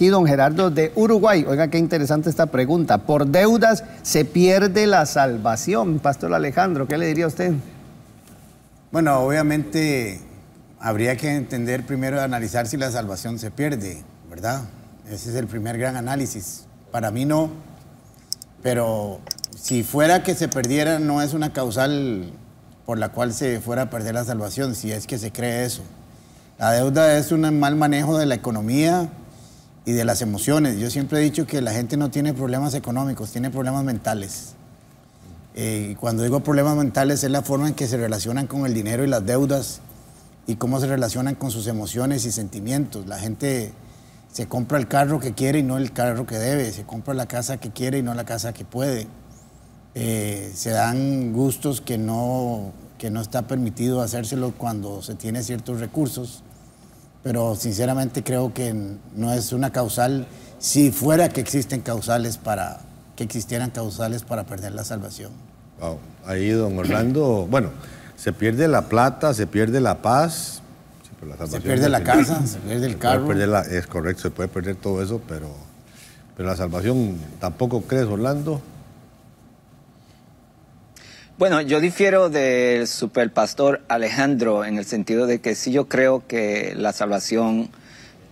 Y don Gerardo de Uruguay, oiga qué interesante esta pregunta. Por deudas se pierde la salvación. Pastor Alejandro, ¿qué le diría a usted? Bueno, obviamente habría que entender primero, analizar si la salvación se pierde, ¿verdad? Ese es el primer gran análisis. Para mí no, pero si fuera que se perdiera, no es una causal por la cual se fuera a perder la salvación, si es que se cree eso. La deuda es un mal manejo de la economía, y de las emociones. Yo siempre he dicho que la gente no tiene problemas económicos, tiene problemas mentales. Eh, cuando digo problemas mentales es la forma en que se relacionan con el dinero y las deudas y cómo se relacionan con sus emociones y sentimientos. La gente se compra el carro que quiere y no el carro que debe, se compra la casa que quiere y no la casa que puede. Eh, se dan gustos que no, que no está permitido hacérselo cuando se tiene ciertos recursos pero sinceramente creo que no es una causal, si fuera que existen causales para, que existieran causales para perder la salvación. Wow. Ahí don Orlando, bueno, se pierde la plata, se pierde la paz, se pierde la casa, se pierde el carro. es correcto, se puede perder todo eso, pero, pero la salvación tampoco crees, Orlando. Bueno, yo difiero del superpastor Alejandro en el sentido de que sí yo creo que la salvación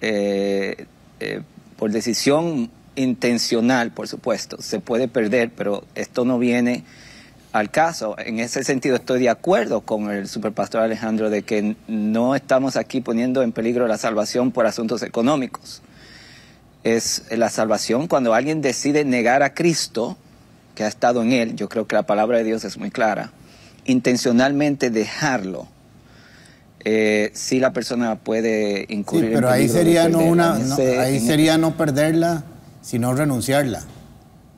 eh, eh, por decisión intencional, por supuesto, se puede perder, pero esto no viene al caso. En ese sentido estoy de acuerdo con el superpastor Alejandro de que no estamos aquí poniendo en peligro la salvación por asuntos económicos. Es la salvación cuando alguien decide negar a Cristo que ha estado en él, yo creo que la palabra de Dios es muy clara, intencionalmente dejarlo, eh, si la persona puede incurrir pero en ahí sería no una, ahí sería no perderla, sino renunciarla.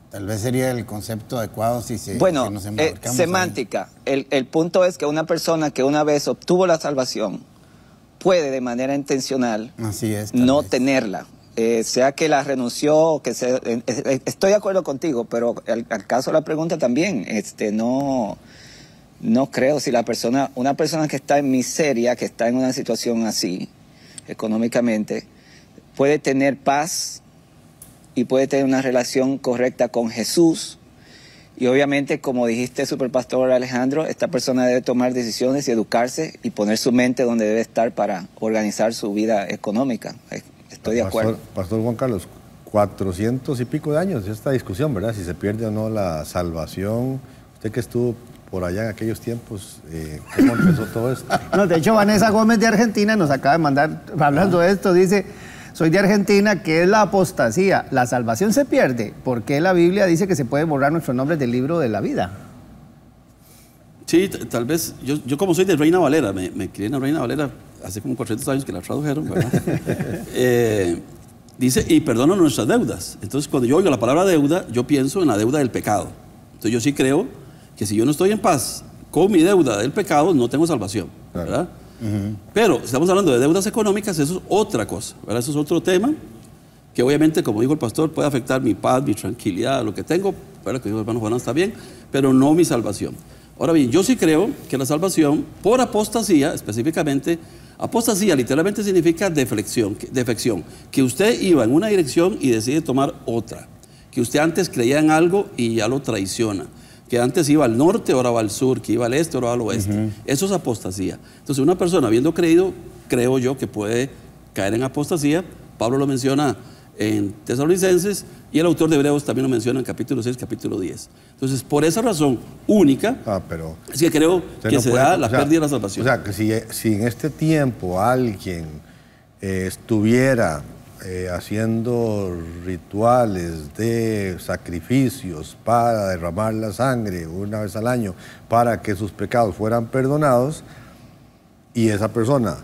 Tal vez sería el concepto adecuado si se bueno, eh, semántica. El, punto es que una persona que una vez obtuvo la salvación puede de manera intencional no tenerla eh, sea que la renunció, que se, estoy de acuerdo contigo, pero al, caso de la pregunta también, este, no, no creo si la persona, una persona que está en miseria, que está en una situación así, económicamente, puede tener paz y puede tener una relación correcta con Jesús. Y obviamente, como dijiste, superpastor Alejandro, esta persona debe tomar decisiones y educarse y poner su mente donde debe estar para organizar su vida económica. Pastor, Juan Carlos, 400 y pico de años de esta discusión, ¿verdad? Si se pierde o no la salvación. Usted que estuvo por allá en aquellos tiempos, eh, ¿cómo empezó todo esto? No, de hecho, Vanessa Gómez de Argentina nos acaba de mandar, hablando de esto, dice, soy de Argentina, ¿qué es la apostasía? ¿La salvación se pierde? ¿Por qué la Biblia dice que se puede borrar nuestro nombre del libro de la vida? Sí, tal vez, yo, yo, como soy de Reina Valera, me, me crié en Reina Valera hace como 400 años que la tradujeron, ¿verdad? Eh, dice, y perdona nuestras deudas. Entonces, cuando yo oigo la palabra deuda, yo pienso en la deuda del pecado. Entonces, yo sí creo que si yo no estoy en paz con mi deuda del pecado, no tengo salvación, ¿verdad? Pero estamos hablando de deudas económicas, eso es otra cosa, ¿verdad? Eso es otro tema que obviamente, como dijo el pastor, puede afectar mi paz, mi tranquilidad, lo que tengo, ¿verdad? Que dijo el hermano Juan, ah, está bien, pero no mi salvación. Ahora bien, yo sí creo que la salvación por apostasía, específicamente, apostasía literalmente significa deflexión, defección, que usted iba en una dirección y decide tomar otra, que usted antes creía en algo y ya lo traiciona, que antes iba al norte, ahora va al sur, que iba al este, ahora va al oeste. Eso es apostasía. Entonces, una persona habiendo creído, creo yo que puede caer en apostasía. Pablo lo menciona en Tesalonicenses y el autor de Hebreos también lo menciona en capítulo 6, capítulo 10. Entonces, por esa razón única, ah, pero es que creo que se da la pérdida de la salvación. O sea, que si, en este tiempo alguien eh, estuviera eh, haciendo rituales de sacrificios para derramar la sangre una vez al año para que sus pecados fueran perdonados y esa persona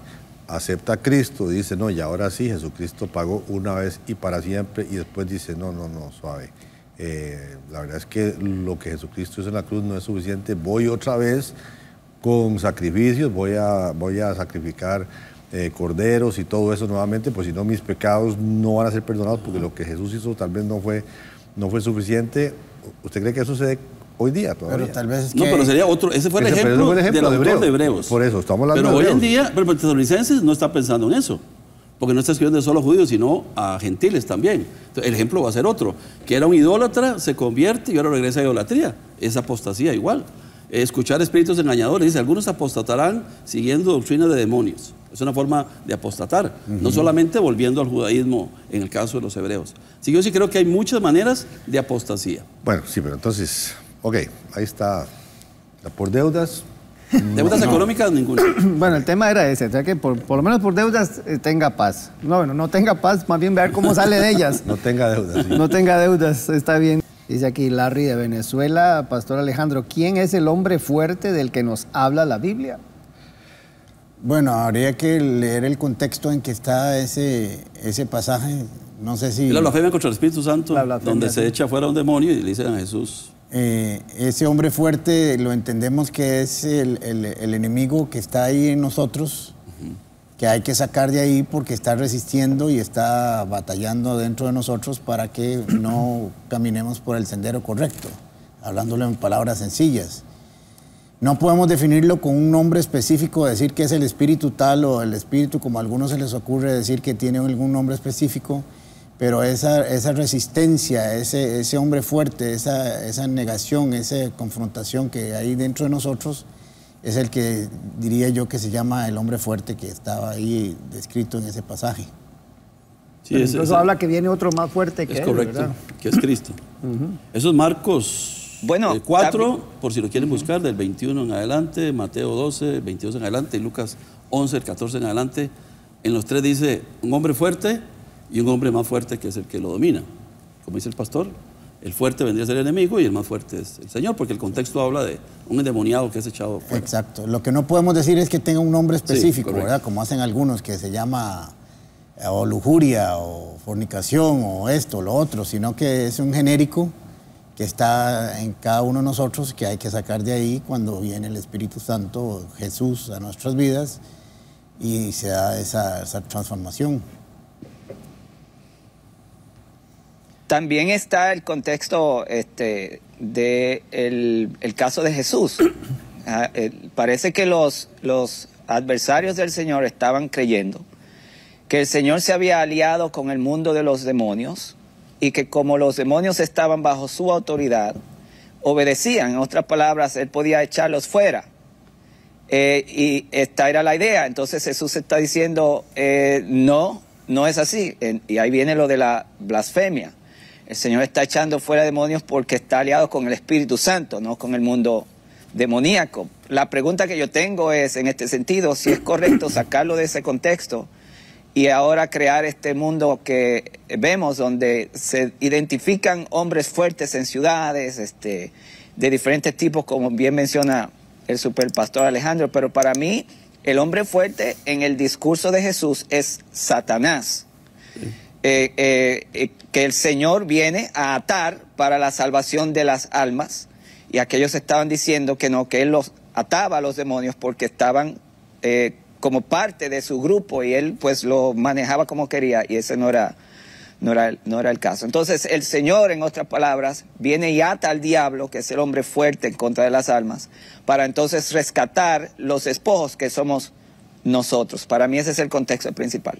acepta a Cristo, dice, no, y ahora sí, Jesucristo pagó una vez y para siempre, y después dice, no, no, no, suave. Eh, la verdad es que lo que Jesucristo hizo en la cruz no es suficiente, voy otra vez con sacrificios, voy a, voy a sacrificar eh, corderos y todo eso nuevamente, pues si no mis pecados no van a ser perdonados, porque lo que Jesús hizo tal vez no fue, no fue suficiente. ¿Usted cree que eso se hoy día todavía. tal vez No, pero sería otro, ese fue el ejemplo, de, Hebreos. Hebreos. Por eso, estamos hablando pero Pero hoy en día, pero Tesalonicenses no está pensando en eso, porque no está escribiendo solo a judíos, sino a gentiles también. el ejemplo va a ser otro, que era un idólatra, se convierte y ahora regresa a idolatría. Es apostasía igual. Escuchar espíritus engañadores, dice, algunos apostatarán siguiendo doctrina de demonios. Es una forma de apostatar, no solamente volviendo al judaísmo en el caso de los hebreos. Sí, yo sí creo que hay muchas maneras de apostasía. Bueno, sí, pero entonces Ok, ahí está. Por deudas. ¿Deudas económicas ninguna? bueno, el tema era ese, o sea que por, lo menos por deudas eh, tenga paz. No, bueno, no tenga paz, más bien ver cómo sale de ellas. no tenga deudas. No tenga deudas, está bien. Dice aquí Larry de Venezuela, Pastor Alejandro, ¿quién es el hombre fuerte del que nos habla la Biblia? Bueno, habría que leer el contexto en que está ese, ese pasaje. No sé si. La blasfemia contra el Espíritu Santo, donde se echa fuera un demonio y le dicen a Jesús, eh, ese hombre fuerte lo entendemos que es el, enemigo que está ahí en nosotros, que hay que sacar de ahí porque está resistiendo y está batallando dentro de nosotros para que no caminemos por el sendero correcto, hablándole en palabras sencillas. No podemos definirlo con un nombre específico, decir que es el espíritu tal o el espíritu, como algunos se les ocurre decir que tiene algún nombre específico pero esa, esa resistencia, ese, ese hombre fuerte, esa, negación, esa confrontación que hay dentro de nosotros, es el que diría yo que se llama el hombre fuerte que estaba ahí descrito en ese pasaje. Sí, habla que viene otro más fuerte que es correcto, que es Cristo. Esos Eso Marcos bueno, 4, eh, por si lo quieren buscar, del 21 en adelante, Mateo 12, 22 en adelante, Lucas 11, el 14 en adelante. En los tres dice, un hombre fuerte, y un hombre más fuerte que es el que lo domina. Como dice el pastor, el fuerte vendría a ser el enemigo y el más fuerte es el Señor, porque el contexto habla de un endemoniado que es echado fuera. Exacto. Lo que no podemos decir es que tenga un nombre específico, ¿verdad? Como hacen algunos que se llama eh, o lujuria o fornicación o esto o lo otro, sino que es un genérico que está en cada uno de nosotros que hay que sacar de ahí cuando viene el Espíritu Santo, Jesús a nuestras vidas y se da esa transformación. También está el contexto del este, de el, caso de Jesús. Ah, eh, parece que los, los adversarios del Señor estaban creyendo que el Señor se había aliado con el mundo de los demonios y que como los demonios estaban bajo su autoridad, obedecían. En otras palabras, Él podía echarlos fuera. Eh, y esta era la idea. Entonces Jesús está diciendo, eh, no, no es así. y ahí viene lo de la blasfemia. El Señor está echando fuera demonios porque está aliado con el Espíritu Santo, no con el mundo demoníaco. La pregunta que yo tengo es, en este sentido, si es correcto sacarlo de ese contexto y ahora crear este mundo que vemos donde se identifican hombres fuertes en ciudades, este, de diferentes tipos, como bien menciona el superpastor Alejandro, pero para mí el hombre fuerte en el discurso de Jesús es Satanás. Eh, eh, eh, que el Señor viene a atar para la salvación de las almas. Y aquellos estaban diciendo que no, que Él los ataba a los demonios porque estaban como parte de su grupo y Él pues lo manejaba como quería y ese no era, no era, no era el caso. Entonces el Señor, en otras palabras, viene y ata al diablo, que es el hombre fuerte en contra de las almas, para entonces rescatar los espojos que somos nosotros. Para mí ese es el contexto principal.